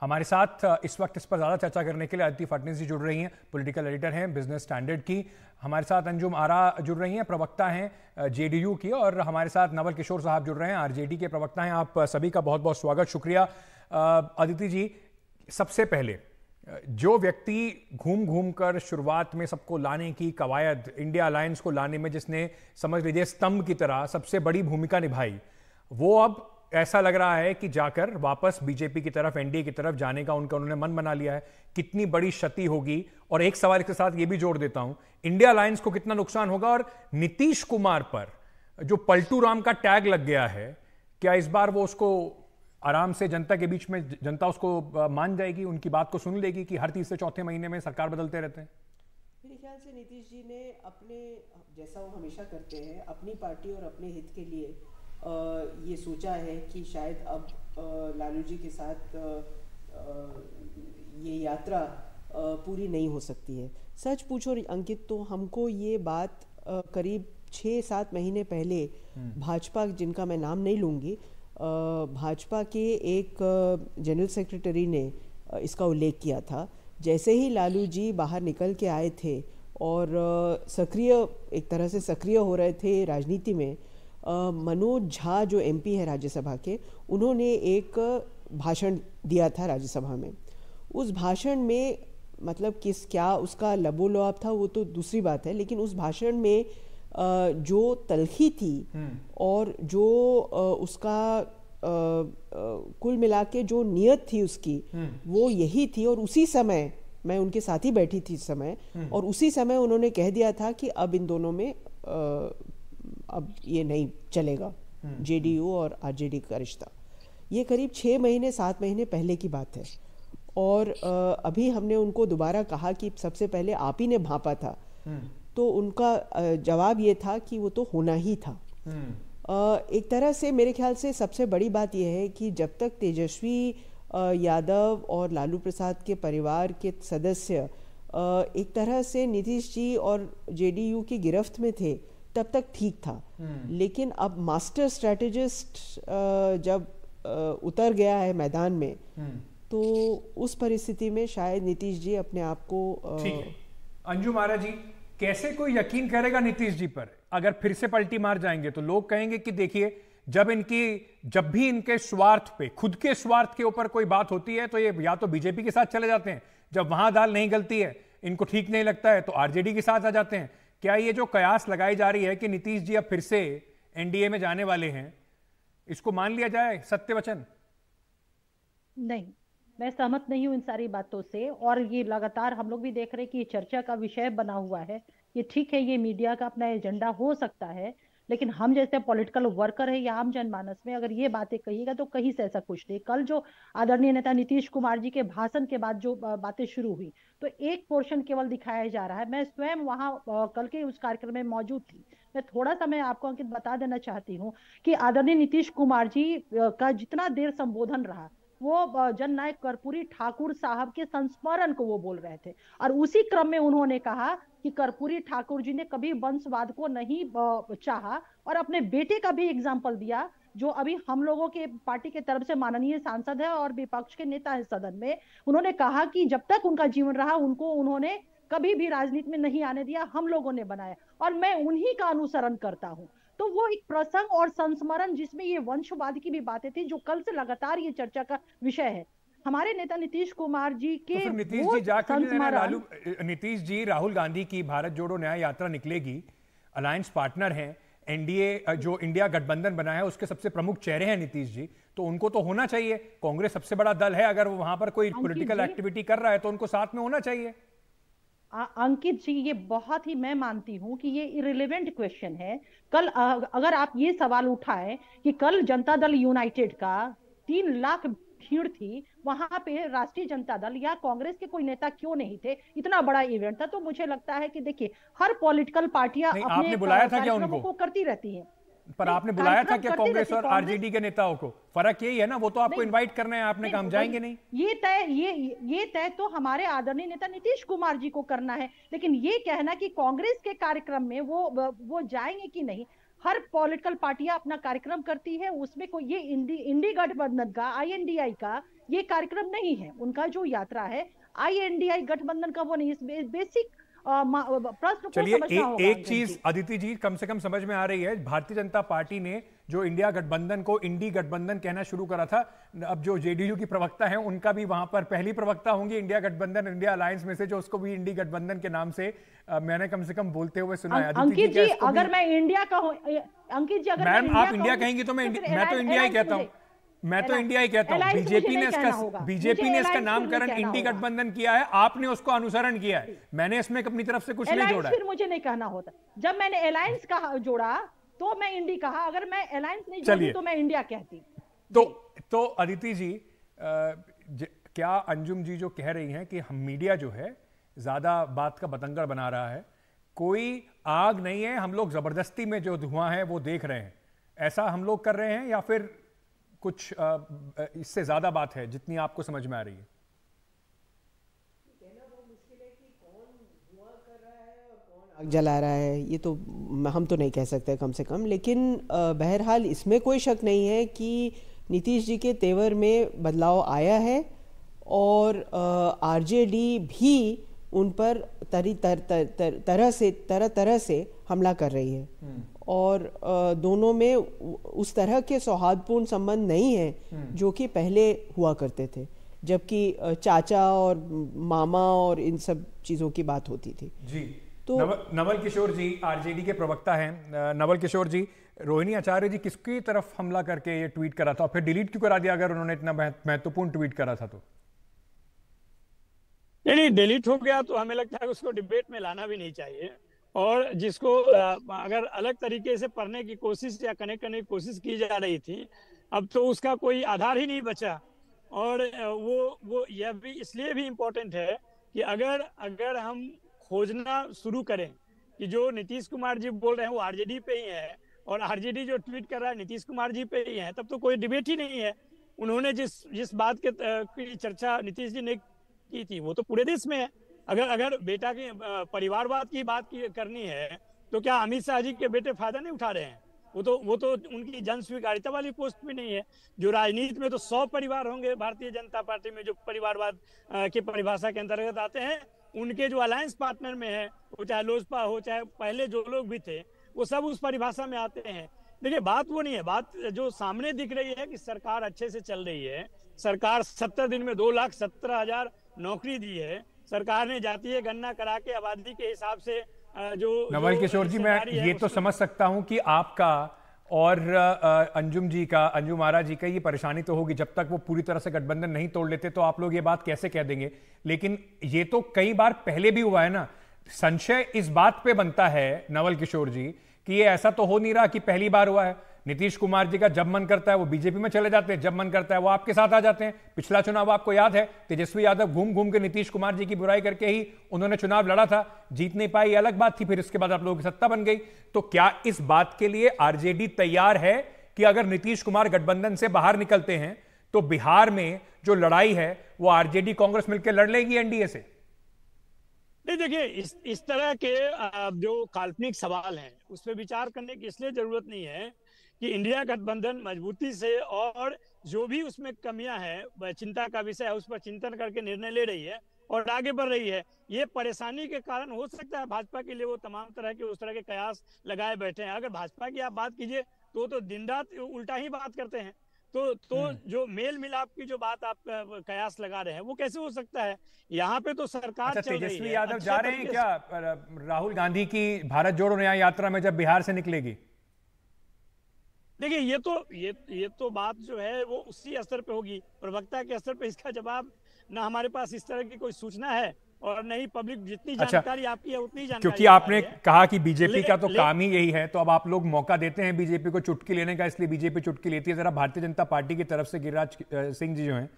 हमारे साथ इस वक्त इस पर ज़्यादा चर्चा करने के लिए आदित्य फडनीस जी जुड़ रही हैं पॉलिटिकल एडिटर हैं बिजनेस स्टैंडर्ड की हमारे साथ अंजुम आरा जुड़ रही हैं प्रवक्ता हैं जेडीयू की और हमारे साथ नवल किशोर साहब जुड़ रहे हैं आरजेडी के प्रवक्ता हैं आप सभी का बहुत बहुत स्वागत शुक्रिया आदित्य जी सबसे पहले जो व्यक्ति घूम घूम कर शुरुआत में सबको लाने की कवायद इंडिया अलायंस को लाने में जिसने समझ लीजिए स्तंभ की तरह सबसे बड़ी भूमिका निभाई वो अब ऐसा लग रहा है कि जाकर वापस बीजेपी की तरफ एनडीए की तरफ जाने का उनका उन्होंने मन बना लिया है कितनी बड़ी क्षति होगी और एक सवाल के साथ ये भी जोड़ देता हूं इंडिया अलायंस को कितना नुकसान होगा और नीतीश कुमार पर जो पलटू राम का टैग लग गया है क्या इस बार वो उसको आराम से जनता के बीच में जनता उसको मान जाएगी उनकी बात को सुन लेगी कि हर तीसरे चौथे महीने में सरकार बदलते रहते हैं मेरे ख्याल से नीतीश जी ने अपने जैसा वो हमेशा करते हैं अपनी पार्टी और अपने हित के लिए ये सोचा है कि शायद अब लालू जी के साथ ये यात्रा पूरी नहीं हो सकती है सच पूछो अंकित तो हमको ये बात करीब छः सात महीने पहले हम्म। भाजपा जिनका मैं नाम नहीं लूँगी भाजपा के एक जनरल सेक्रेटरी ने इसका उल्लेख किया था जैसे ही लालू जी बाहर निकल के आए थे और सक्रिय एक तरह से सक्रिय हो रहे थे राजनीति में मनोज झा जो एमपी है राज्यसभा के उन्होंने एक भाषण दिया था राज्यसभा में उस भाषण में मतलब किस क्या उसका लबोलाब था वो तो दूसरी बात है लेकिन उस भाषण में जो तलखी थी हम्म। और जो उसका कुल मिला के जो नियत थी उसकी हम्म। वो यही थी और उसी समय मैं उनके साथ ही बैठी थी समय हम्म। और उसी समय उन्होंने कह दिया था कि अब इन दोनों में अब ये नहीं चलेगा हम्म। जेडीयू और आरजेडी का रिश्ता ये करीब छः महीने सात महीने पहले की बात है और अभी हमने उनको दोबारा कहा कि सबसे पहले आप ही ने भापा था हम्म। तो उनका जवाब ये था कि वो तो होना ही था हम्म। एक तरह से मेरे ख्याल से सबसे बड़ी बात यह है कि जब तक तेजस्वी यादव और लालू प्रसाद के परिवार के सदस्य एक तरह से नीतीश जी और जेडीयू की गिरफ्त में थे तब तक ठीक था हम्म। लेकिन अब मास्टर स्ट्रेटेजिस्ट जब उतर गया है मैदान में हम्म। तो उस परिस्थिति में शायद नीतीश जी अपने आप को अंजू महाराज जी कैसे कोई यकीन करेगा नीतीश जी पर अगर फिर से पलटी मार जाएंगे तो लोग कहेंगे कि देखिए जब इनकी जब भी इनके स्वार्थ पे खुद के स्वार्थ के ऊपर कोई बात होती है तो ये या तो बीजेपी के साथ चले जाते हैं जब वहां दाल नहीं गलती है इनको ठीक नहीं लगता है तो आरजेडी के साथ आ जाते हैं क्या ये जो कयास लगाई जा रही है कि नीतीश जी अब फिर से एनडीए में जाने वाले हैं इसको मान लिया जाए सत्य वचन नहीं मैं सहमत नहीं हूँ इन सारी बातों से और ये लगातार हम लोग भी देख रहे हैं कि ये चर्चा का विषय बना हुआ है ये ठीक है ये मीडिया का अपना एजेंडा हो सकता है लेकिन हम जैसे पॉलिटिकल वर्कर है या आम जनमानस में अगर ये बातें कहिएगा तो कहीं से ऐसा कुछ नहीं कल जो आदरणीय नेता नीतीश कुमार जी के भाषण के बाद जो बातें शुरू हुई तो एक पोर्शन केवल दिखाया जा रहा है मैं स्वयं वहां कल के उस कार्यक्रम में मौजूद थी मैं थोड़ा सा मैं आपको अंकित बता देना चाहती हूँ कि आदरणीय नीतीश कुमार जी का जितना देर संबोधन रहा वो जन नायक कर्पूरी ठाकुर साहब के संस्मरण को वो बोल रहे थे और उसी क्रम में उन्होंने कहा कि कर्पूरी ठाकुर जी ने कभी वंशवाद को नहीं चाहा और अपने बेटे का भी एग्जाम्पल दिया जो अभी हम लोगों के पार्टी के तरफ से माननीय सांसद है और विपक्ष के नेता है सदन में उन्होंने कहा कि जब तक उनका जीवन रहा उनको उन्होंने कभी भी राजनीति में नहीं आने दिया हम लोगों ने बनाया और मैं उन्हीं का अनुसरण करता हूँ तो वो एक प्रसंग और संस्मरण जिसमें ये वंशवाद की भी बातें थी जो कल से लगातार ये चर्चा का विषय है हमारे नेता नीतीश कुमार जी तो के तो नीतीश जी जाकर नीतीश जी राहुल गांधी की भारत जोड़ो न्याय यात्रा निकलेगी अलायंस पार्टनर हैं एनडीए जो इंडिया गठबंधन बनाया है उसके सबसे प्रमुख चेहरे हैं नीतीश जी तो उनको तो होना चाहिए कांग्रेस सबसे बड़ा दल है अगर वो वहां पर कोई पॉलिटिकल एक्टिविटी कर रहा है तो उनको साथ में होना चाहिए अंकित जी ये बहुत ही मैं मानती हूँ कि ये इरिलेवेंट क्वेश्चन है कल अगर आप ये सवाल उठाएं कि कल जनता दल यूनाइटेड का तीन लाख भीड़ थी वहां पे राष्ट्रीय जनता दल या कांग्रेस के कोई नेता क्यों नहीं थे इतना बड़ा इवेंट था तो मुझे लगता है कि देखिए हर पॉलिटिकल पार्टियां अपने बुलाया था क्या उनको? को करती रहती हैं पर आपने बुलाया था क्या कांग्रेस और आरजेडी के नेताओं को फर्क यही है ना वो तो आपको इनवाइट करना है आपने काम जाएंगे नहीं ये तय ये ये तय तो हमारे आदरणीय नेता नीतीश कुमार जी को करना है लेकिन ये कहना कि कांग्रेस के कार्यक्रम में वो वो जाएंगे कि नहीं हर पॉलिटिकल पार्टियां अपना कार्यक्रम करती है उसमें कोई ये इंडी इंडी गठबंधन का आईएनडीआई का ये कार्यक्रम नहीं है उनका जो यात्रा है आईएनडीआई गठबंधन का वो नहीं बेसिक प्रश्न चलिए एक चीज अदिति जी कम से कम समझ में आ रही है भारतीय जनता पार्टी ने जो इंडिया गठबंधन को इंडी गठबंधन कहना शुरू करा था अब जो जेडीयू की प्रवक्ता है उनका भी वहां पर पहली प्रवक्ता होंगी इंडिया गठबंधन इंडिया अलायंस में से जो उसको भी इंडी गठबंधन के नाम से मैंने कम से कम बोलते हुए सुना अं, है अंकित जी अगर मैं इंडिया का हूँ अंकित जी अगर मैम आप इंडिया कहेंगी तो मैं तो मैं तो इंडिया ही कहता हूँ मैं तो इंडिया ही कहता हूँ बीजेपी तो ने इसका बीजेपी ने इसका तो नामकरण इंडी गठबंधन किया है आपने उसको अनुसरण किया है मैंने इसमें अपनी तरफ से कुछ नहीं जोड़ा फिर मुझे नहीं कहना होता जब मैंने अलायंस का जोड़ा तो मैं इंडी कहा अगर मैं अलायंस नहीं चलिए तो मैं इंडिया कहती तो तो अदिति जी क्या अंजुम जी जो कह रही हैं कि हम मीडिया जो है ज्यादा बात का बतंगड़ बना रहा है कोई आग नहीं है हम लोग जबरदस्ती में जो धुआं है वो देख रहे हैं ऐसा हम लोग कर रहे हैं या फिर कुछ इससे ज़्यादा बात है जितनी आपको समझ में आ रही है जला रहा है ये तो हम तो नहीं कह सकते कम से कम लेकिन बहरहाल इसमें कोई शक नहीं है कि नीतीश जी के तेवर में बदलाव आया है और आरजेडी भी उन पर तरी तर, तर, तर, तरह से तरह तरह से हमला कर रही है हम्म। और दोनों में उस तरह के सौहार्दपूर्ण संबंध नहीं हैं हम्म। जो कि पहले हुआ करते थे जबकि चाचा और मामा और इन सब चीज़ों की बात होती थी जी तो नव, नवल किशोर जी आरजेडी के प्रवक्ता हैं नवल किशोर जी रोहिणी आचार्य जी किसकी तरफ हमला करके ये ट्वीट करा था और फिर डिलीट क्यों करा दिया अगर उन्होंने इतना महत्वपूर्ण ट्वीट करा था तो नहीं डिलीट हो गया तो हमें लगता है उसको डिबेट में लाना भी नहीं चाहिए और जिसको अगर अलग तरीके से पढ़ने की कोशिश या कनेक्ट करने की कोशिश की जा रही थी अब तो उसका कोई आधार ही नहीं बचा और वो वो यह भी इसलिए भी इम्पोर्टेंट है कि अगर अगर हम खोजना शुरू करें कि जो नीतीश कुमार जी बोल रहे हैं वो आरजेडी पे ही है और आरजेडी जो ट्वीट कर रहा है नीतीश कुमार जी पे ही है तब तो कोई डिबेट ही नहीं है उन्होंने जिस जिस बात के की चर्चा नीतीश जी ने की थी वो तो पूरे देश में है अगर अगर बेटा की परिवारवाद की बात की, करनी है तो क्या अमित शाह जी के बेटे फायदा नहीं उठा रहे हैं वो तो वो तो उनकी जन स्वीकारिता वाली पोस्ट भी नहीं है जो राजनीति में तो सौ परिवार होंगे भारतीय जनता पार्टी में जो परिवारवाद की परिभाषा के अंतर्गत आते हैं उनके जो अलायंस पार्टनर में है वो चाहे लोजपा हो चाहे पहले जो लोग भी थे वो सब उस परिभाषा में आते हैं देखिए बात वो नहीं है बात जो सामने दिख रही है कि सरकार अच्छे से चल रही है सरकार सत्तर दिन में दो लाख सत्रह हजार नौकरी दी है सरकार ने जाती है गन्ना करा के आबादी के हिसाब से जो नवल किशोर जी मैं ये तो समझ सकता हूँ कि आपका और अंजुम जी का अंजुम आरा जी का ये परेशानी तो होगी जब तक वो पूरी तरह से गठबंधन नहीं तोड़ लेते तो आप लोग ये बात कैसे कह देंगे लेकिन ये तो कई बार पहले भी हुआ है ना संशय इस बात पे बनता है नवल किशोर जी कि ये ऐसा तो हो नहीं रहा कि पहली बार हुआ है नीतीश कुमार जी का जब मन करता है वो बीजेपी में चले जाते हैं जब मन करता है वो आपके साथ आ जाते हैं पिछला चुनाव आपको याद है तेजस्वी यादव घूम घूम के नीतीश कुमार जी की बुराई करके ही उन्होंने चुनाव लड़ा था जीत नहीं पाई अलग बात थी फिर इसके बाद आप लोगों की सत्ता बन गई तो क्या इस बात के लिए आरजेडी तैयार है कि अगर नीतीश कुमार गठबंधन से बाहर निकलते हैं तो बिहार में जो लड़ाई है वो आरजेडी कांग्रेस मिलकर लड़ लेगी एनडीए से नहीं देखिए इस इस तरह के जो काल्पनिक सवाल हैं उस पर विचार करने की इसलिए जरूरत नहीं है कि इंडिया गठबंधन मजबूती से और जो भी उसमें कमियां हैं चिंता का विषय है उस पर चिंतन करके निर्णय ले रही है और आगे बढ़ रही है ये परेशानी के कारण हो सकता है भाजपा के लिए वो तमाम तरह के उस तरह के कयास लगाए बैठे हैं अगर भाजपा की आप बात कीजिए तो तो दिन रात उल्टा ही बात करते हैं तो तो हम्म। जो मेल मिलाप की जो बात आप कयास लगा रहे हैं वो कैसे हो सकता है यहाँ पे तो सरकार अच्छा, तेजस्वी यादव जा रहे हैं क्या राहुल गांधी की भारत जोड़ो न्याय यात्रा में जब बिहार से निकलेगी देखिए ये तो ये ये तो बात जो है वो उसी स्तर पे होगी प्रवक्ता के स्तर पे इसका जवाब ना हमारे पास इस तरह की कोई सूचना है और नहीं पब्लिक जितनी अच्छा। जानकारी आपकी है उतनी जानकारी क्योंकि आपने कहा कि बीजेपी का तो काम ही यही है तो अब आप लोग मौका देते हैं बीजेपी को चुटकी लेने का इसलिए बीजेपी चुटकी लेती है जरा भारतीय जनता पार्टी की तरफ से गिरिराज सिंह जी जो है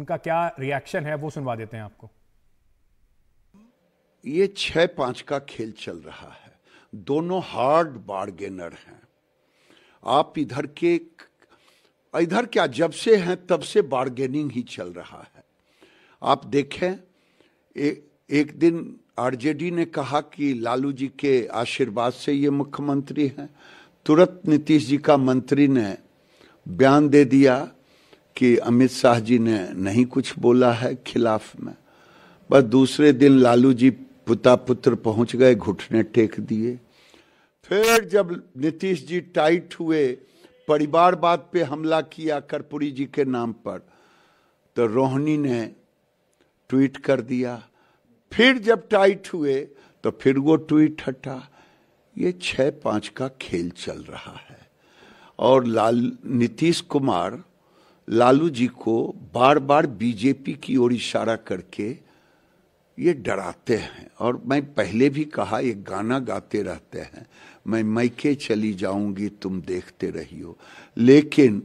उनका क्या रिएक्शन है वो सुनवा देते हैं आपको ये छह पांच का खेल चल रहा है दोनों हार्ड बार्गेनर हैं आप इधर के इधर क्या जब से हैं तब से बार्गेनिंग ही चल रहा है आप देखें ए, एक दिन आरजेडी ने कहा कि लालू जी के आशीर्वाद से ये मुख्यमंत्री हैं तुरंत नीतीश जी का मंत्री ने बयान दे दिया कि अमित शाह जी ने नहीं कुछ बोला है खिलाफ में बस दूसरे दिन लालू जी पुता पुत्र पहुंच गए घुटने टेक दिए फिर जब नीतीश जी टाइट हुए परिवारवाद पे हमला किया कर्पूरी जी के नाम पर तो रोहनी ने ट्वीट कर दिया फिर जब टाइट हुए तो फिर वो ट्वीट हटा ये छः पाँच का खेल चल रहा है और लाल नीतीश कुमार लालू जी को बार बार बीजेपी की ओर इशारा करके ये डराते हैं और मैं पहले भी कहा ये गाना गाते रहते हैं मैं मैके चली जाऊंगी तुम देखते रहियो लेकिन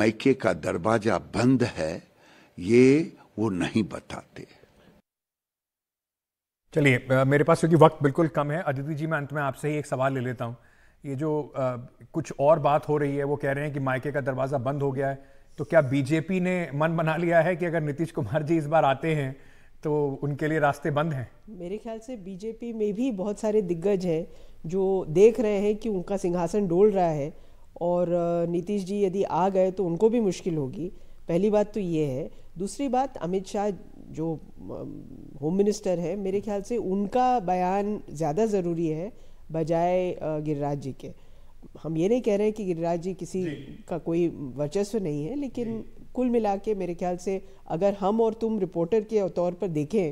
मैके का दरवाजा बंद है ये वो नहीं बताते चलिए मेरे पास क्योंकि वक्त बिल्कुल कम है अदिति जी मैं अंत में आपसे ही एक सवाल ले लेता हूँ ये जो आ, कुछ और बात हो रही है वो कह रहे हैं कि मायके का दरवाज़ा बंद हो गया है तो क्या बीजेपी ने मन बना लिया है कि अगर नीतीश कुमार जी इस बार आते हैं तो उनके लिए रास्ते बंद हैं मेरे ख्याल से बीजेपी में भी बहुत सारे दिग्गज हैं जो देख रहे हैं कि उनका सिंहासन डोल रहा है और नीतीश जी यदि आ गए तो उनको भी मुश्किल होगी पहली बात तो ये है दूसरी बात अमित शाह जो होम मिनिस्टर है मेरे ख्याल से उनका बयान ज़्यादा ज़रूरी है बजाय गिरिराज जी के हम ये नहीं कह रहे हैं कि गिरिराज जी किसी का कोई वर्चस्व नहीं है लेकिन कुल मिला के मेरे ख्याल से अगर हम और तुम रिपोर्टर के तौर पर देखें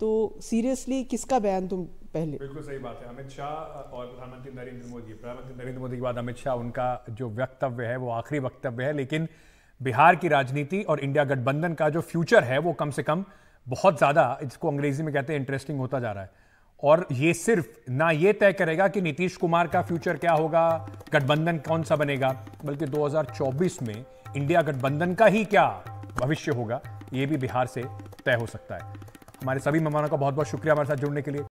तो सीरियसली किसका बयान तुम पहले बिल्कुल सही बात है अमित शाह और प्रधानमंत्री नरेंद्र मोदी प्रधानमंत्री नरेंद्र मोदी के बाद अमित शाह उनका जो वक्तव्य है वो आखिरी वक्तव्य है लेकिन बिहार की राजनीति और इंडिया गठबंधन का जो फ्यूचर है वो कम से कम बहुत ज़्यादा इसको अंग्रेजी में कहते हैं इंटरेस्टिंग होता जा रहा है और ये सिर्फ ना ये तय करेगा कि नीतीश कुमार का फ्यूचर क्या होगा गठबंधन कौन सा बनेगा बल्कि 2024 में इंडिया गठबंधन का ही क्या भविष्य होगा ये भी बिहार से तय हो सकता है हमारे सभी मेहमानों का बहुत बहुत शुक्रिया हमारे साथ जुड़ने के लिए